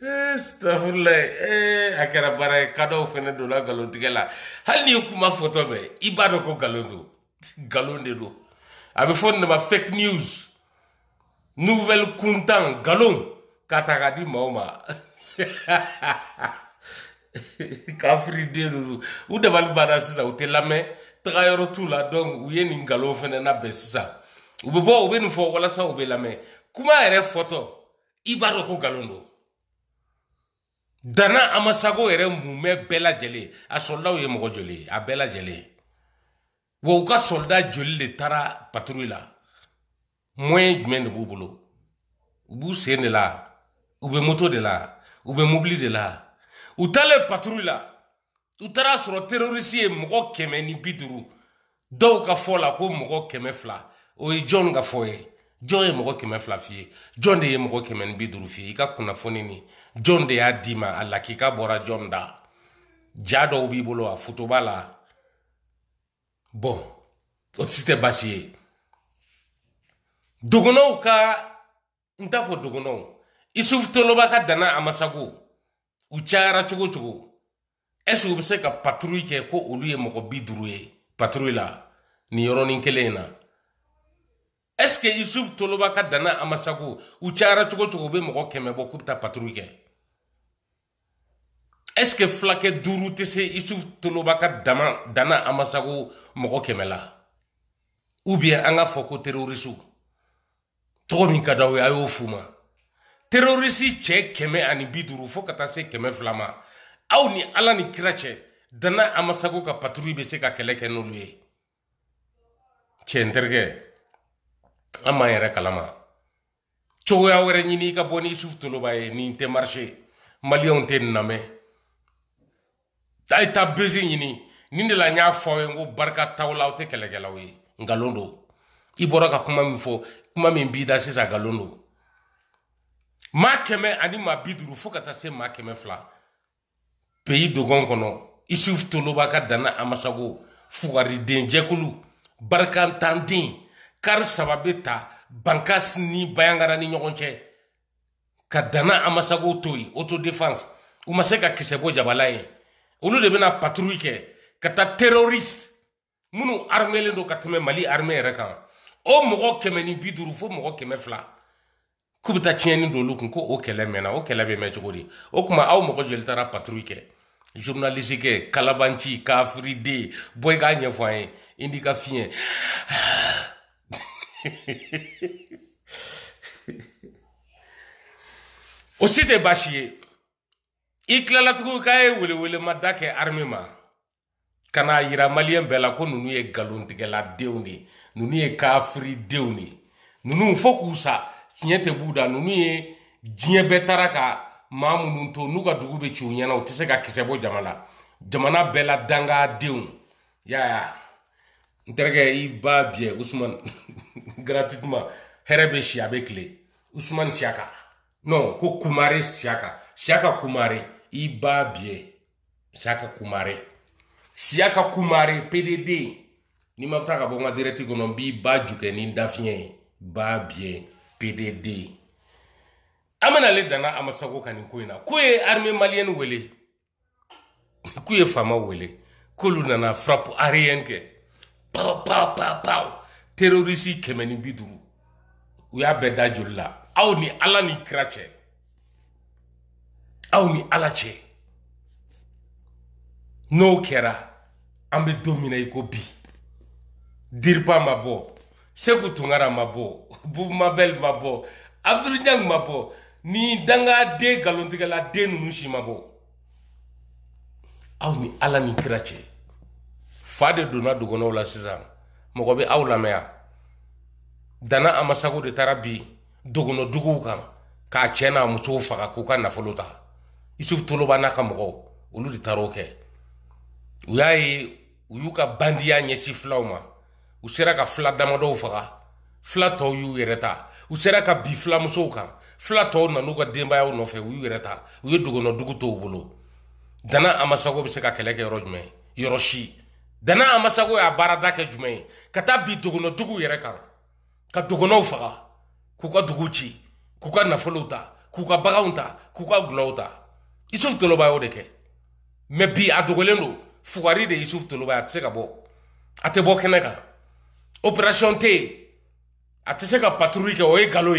Eh, stafurulayi eh, a kɛra baara ye kadaw fɛnɛ donna galontigɛ la hali n'i kuma fɔtɔ mɛn i b'a dɔn ko galon don galon de don a bɛ fɔ nin de ma fake news nouvelle kuntan galon ka ta ka di maaw ma kafiri den ninnu u dabali banna sisan u tɛ lamɛn taga yɔrɔ t'u la donc u ye nin galon fɛnɛ labɛn sisan u bɛ bɔ u bɛ nin fɔ walasa u bɛ lamɛn kuma yɛrɛ fɔtɔ i b'a dɔn ko galon don danna a ma sago yɛrɛ mumɛ bɛɛ lajɛlen a sɔlidaw ye mɔgɔ joli ye a bɛɛ lajɛlen wa u ka sɔlida joli de taara patrouille la moyen jumɛn de b'u bolo u b'u sen de la u bɛ moto de la u bɛ mobili de la u taalen patrouille la u taara sɔrɔ terorisi ye mɔgɔ kɛmɛ ni bi duuru dɔw ka fɔ la ko mɔgɔ kɛmɛ fila o ye jɔn ka fɔ ye jɔn ye mɔgɔ kɛmɛ fila f'i ye jɔn de ye mɔgɔ kɛmɛ ni bi duuru f'i ye i ka kunnafoni nin jɔn de y'a d'i ma a lakika bɔra jɔn da ja dɔw b'i bolo a foto b'a la bɔn o ti tɛ baasi ye dogonaw ka n t'a fɔ dogonaw isufu toloba ka danna a masago u cayara cogo cogo ɛsike u be se ka patrouille kɛ ko olu ye mɔgɔ bi duru ye patrouille la nin yɔrɔnin kelen in na ɛseke yusufu toloba ka danna a masako u cayara cogo cogo u bɛ mɔgɔ kɛmɛ bɔ k'u bɛ taa patrouille kɛ ɛseke filakɛ duuru tɛ se yusufu toloba ka dama danna a masako mɔgɔ kɛmɛ la ubiyɛn an ka fɔ ko terorisiw tɔgɔ min ka d'aw ye a y'o f'u ma terorisi cɛ kɛmɛ ani bi duuru fo ka taa se kɛmɛ fila ma aw ni ala ni kira cɛ danna a masako ka patrouille bɛ se ka kɛlɛ kɛ n'olu ye cɛ n terikɛ an m'an yɛrɛ kalama cogoya wɛrɛ ɲini i ka bɔ ni isufu toloba ye nin tɛ marise maliyɛnw tɛ nin lamɛn a ye taa bese ɲini nin de la n y'a fɔ aw ye n ko barika t'aw la aw tɛ kɛlɛkɛlaw ye nkalon don i bɔra ka kuma min fɔ kuma min b'i da sisan nkalon don maa kɛmɛ ani maa bi duuru fo ka taa se maa kɛmɛ fila peyi dogon kɔnɔ isufu toloba ka danna amasago fugariden jɛkulu barikantanden kari saba bɛ ta bankas ni bayangara ni ɲɔgɔn cɛ ka danna amasago to yen auto defense u ma se ka kisɛ bɔ jabala ye olu de bɛna patrouille kɛ ka taa terroriste minnu armelen don ka tɛmɛ mali armée yɛrɛ kan o mɔgɔ kɛmɛ ni bi duuru fo mɔgɔ kɛmɛ fila k'u bɛ taa tiɲɛni don olu kun ko o kɛlɛ mɛnna o kɛlɛ bɛ mɛn cogo di o tuma aw mɔgɔ joli taara patrouille kɛ journaliste kɛ kalabanci kafiriden bɔ i k'a ɲɛfɔ an ye i n'i ka fiɲɛ o si tɛ baasi ye i tilala k'a ye welewelemada kɛ arime ma ka n'a yira maliyɛn bɛɛ la ko nunu ye galontigɛladenw de nunu ye kafiridenw de nunu fɔ k'u sa tiɲɛ tɛ b'u da nunu ye diɲɛ bɛɛ tara ka maa minnu to n'u ka dugu bɛ ci u ɲɛna u tɛ se ka kisɛ bɔ jama la jamana bɛɛ la dangadenw yaya ye n terikɛ i b'a biyɛ usman gratuitement hɛrɛ bɛ si a bɛ kile usman siaka non ko kumare siaka siaka kumare i b'a biyɛ siaka kumare siaka kumare pdd n'i ma taa ka bɔ n ka dirɛti kɔnɔ n b'i ba jukɛ ni dafiɲɛ ye b'a biyɛ pdd an bɛna ale danna amasako ma ka nin ko in na ko ye armée malienne wele k'u ye faama wele k'olu nana frappe aérienne kɛ pow pow pow pow terorisi kɛmɛ ni bi duuru u y'a bɛɛ da joli la aw ni ala ni kira cɛ aw ni ala cɛ n'o kɛra an bɛ don min na i ko bi diriba ma bɔ seku tunkara ma bɔ bubu mabɛli ma bɔ abudulu ma bɔ ni dangaden nkalontigɛla den ninnu si ma bɔ aw ni ala ni kira cɛ fa de donna dugɔnɔw la sisan mɔgɔ bɛ aw lamɛnya danna a masago de taara bi dugɔnɔduguw kan k'a cɛ n'a musow faga k'u ka nafolo ta yusufu toloba n'a ka mɔgɔw olu de taar'o kɛ u y'a ye u y'u ka bandiya ɲɛsin filaw ma u sera ka fila damadɔw faga fila tɔw y'u yɛrɛ ta u sera ka bi filamusow kan fila tɔw nan'u ka denbayaw nɔfɛ u y'u yɛrɛ ta u ye dugɔnɔdugu t'u bolo danna a masago bɛ se ka kɛlɛ kɛ yɔrɔ jumɛn yɔrɔ si dana a masago y'a barada ke jume ye ka taa bi dogonɔduguw yɛrɛ kan ka dogonɔw faga k'u ka dugu ci k'u ka nafoluta k'u ka baganw k'u ka gulɔw ta isufu ba y'o de kɛ mɛ bi a dugolendo do de isuf toloba ye a tɛ ka bo ate bo bɔ kɛnɛ operation te ate se ka patrouille ke o ye galo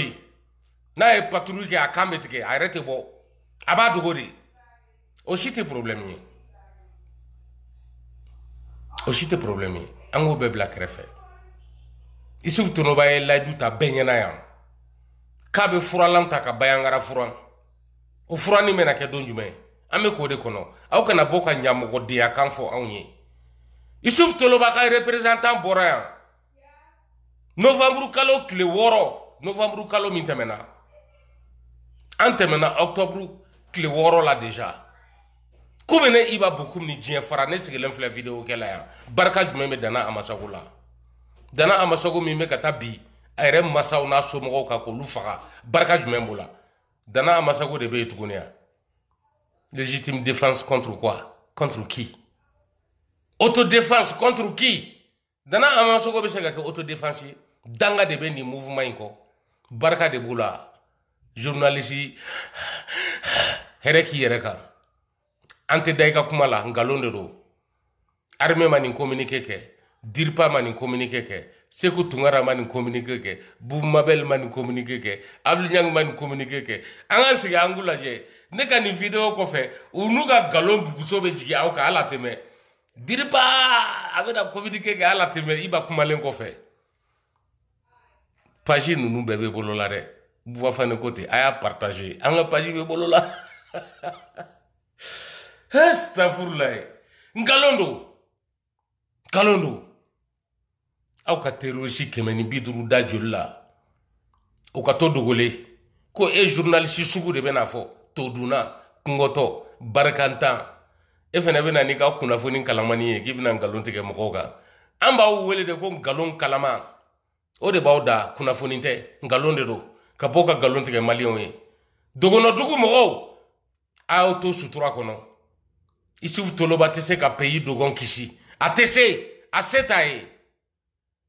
n'a e patrouille ke a kan bɛ tigɛ a yɛrɛ tɛ bɔ a o si tɛ problème ye o si tɛ problème ye an k'o bɛɛ bila kɛrɛfɛ isufu tonoba ye layidu ta bɛɛ ɲɛna yan k'a bɛ furalan ta ka bayangara furan o furani bɛna kɛ don jumɛn an bɛ k'o de kɔnɔ aw kana bɔ ka ɲamɔgɔdenya kan fɔ anw ye isufu tonoba ka représentant bɔra yan novanburu kalo tile wɔɔrɔ novanburu kalo min tɛmɛna an tɛmɛna octobre tile wɔɔrɔ la déjà kɔmi ne i b'a bɔ komi ni diɲɛ fara ne sigilen filɛ video kɛ la yan barika jumɛn bɛ dana a masago la dana a masago min bɛ ka taa bi a yɛrɛ masaw n'a somɔgɔw kan k'olu faga barika jumɛn b'o la dana a masago de bɛ yen tuguni yan légitime défense contre quoi contre qui autodéfense contre qui dana a masago bɛ se ka kɛ autodéfense ye danga de bɛ nin mouvement in kɔ barika de b'o la journaliste hɛrɛ k'i yɛrɛ kan ante tɛ da i ka kuma la nkalon de do arme ma nin kominike kɛ diripa ma nin kominike kɛ seku tungara ma nin kominike kɛ bubumabɛli ma nin kominike kɛ abdulɲangi ma nin kominike kɛ an ka sigi an k'u ne ka nin video kɔfɛ u n'u ka nkalon buguso bɛ jigi aw kan ala tɛ mɛn a bɛna kominike kɛ ala tɛ i ba kumalen kɔfɛ paji ninnu bɛɛ bɛ bolo dɛ buba fane a y'a partage an ka paji bɛ bolo astafurulahi nkalon do nkalon do aw ka terorisi kɛmɛ ni bi duuru da joli la o ka to dogole ko e journalisi sugu de bɛna fɔ todunna kungɔtɔ barikantan e fɛnɛ bɛna n'i ka kunnafoni kalamani ye k'i bɛna nkalon tigɛ mɔgɔw kan an b'aw wele de ko nkalon kalama o de b'aw da kunnafoni tɛ nkalon de do ka bɔ ka nkalon tigɛ maliyɛnw ye dogonɔdugu mɔgɔw a y'aw to sutura kɔnɔ isufu toloba tɛ se ka peyi dogon kisi a tɛ se a se t'a ye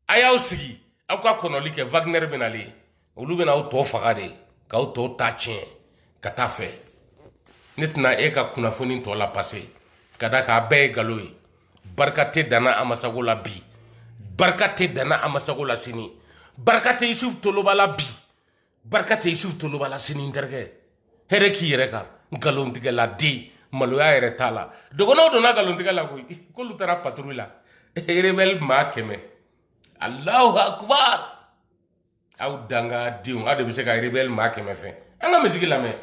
a y'aw sigi aw ka kɔnɔli kɛ wagner bɛ nale olu bɛna aw tɔ faga de k'aw tɔ ta tiɲɛ ka taa fɛ ne tɛna e ka kunnafoni tɔ la pase ka da k'a bɛɛ ye galo ye barika tɛ danna a masago la bi barika tɛ danna a masago la sini barika tɛ isufu toloba la bi barika tɛ isufu toloba la sini n terikɛ hɛrɛ k'i yɛrɛ kan nkalontigɛla den maloya yɛrɛ t'a la dɔgɔnɔw donna galontigɛ la koyi k'olu taara patrouille la rebɛli maa kɛmɛ alahu akubar aw danga denw aw de bɛ se ka rebɛli maa kɛmɛ fɛ an ka misigi lamɛn.